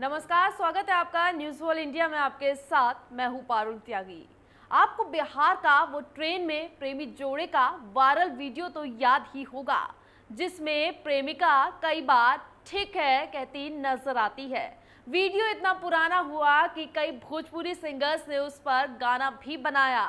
नमस्कार स्वागत है आपका न्यूज वॉल इंडिया में आपके साथ मैं हूं पारुल त्यागी आपको बिहार का वो ट्रेन में प्रेमी जोड़े का वायरल वीडियो तो याद ही होगा जिसमें प्रेमिका कई बार ठीक है कहती नजर आती है वीडियो इतना पुराना हुआ कि कई भोजपुरी सिंगर्स ने उस पर गाना भी बनाया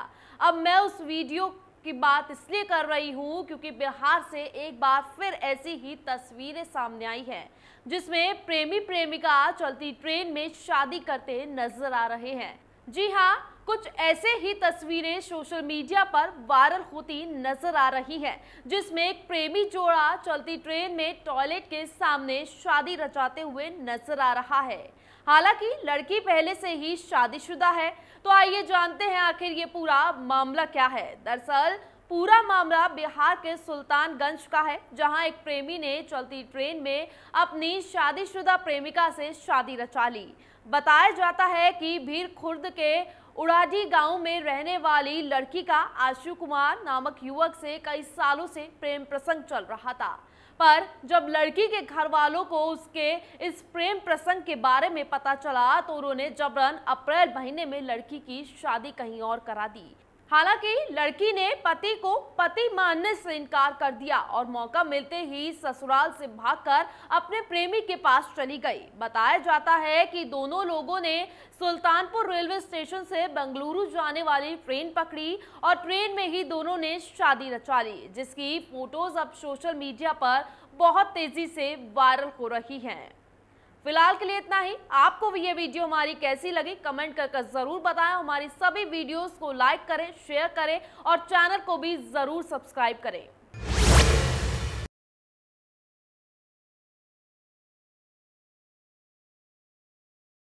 अब मैं उस वीडियो की बात इसलिए कर रही हूं क्योंकि बिहार से एक बार फिर ऐसी ही तस्वीरें सामने आई हैं जिसमें प्रेमी प्रेमिका चलती ट्रेन में शादी करते नजर आ रहे हैं जी हां कुछ ऐसे ही तस्वीरें सोशल मीडिया पर वायरल होती नजर आ रही हैं, जिसमें एक प्रेमी जोड़ा चलती ट्रेन में टॉयलेट के सामने शादी रचाते हुए नजर आ रहा है हालांकि लड़की पहले से ही शादीशुदा है तो आइए जानते हैं आखिर ये पूरा मामला क्या है दरअसल पूरा मामला बिहार के सुल्तानगंज का है जहां एक प्रेमी ने चलती ट्रेन में अपनी शादीशुदा प्रेमिका से शादी रचा ली बताया जाता है कि भीड़ खुर्द के उड़ाजी गांव में रहने वाली लड़की का आशु कुमार नामक युवक से कई सालों से प्रेम प्रसंग चल रहा था पर जब लड़की के घर वालों को उसके इस प्रेम प्रसंग के बारे में पता चला तो उन्होंने जबरन अप्रैल महीने में लड़की की शादी कहीं और करा दी हालांकि लड़की ने पति को पति मानने से इनकार कर दिया और मौका मिलते ही ससुराल से भागकर अपने प्रेमी के पास चली गई बताया जाता है कि दोनों लोगों ने सुल्तानपुर रेलवे स्टेशन से बेंगलुरु जाने वाली ट्रेन पकड़ी और ट्रेन में ही दोनों ने शादी रचा ली जिसकी फोटोज अब सोशल मीडिया पर बहुत तेजी से वायरल हो रही हैं फिलहाल के लिए इतना ही आपको भी ये वीडियो हमारी कैसी लगी कमेंट करके जरूर बताएं हमारी सभी वीडियोस को लाइक करें शेयर करें और चैनल को भी जरूर सब्सक्राइब करें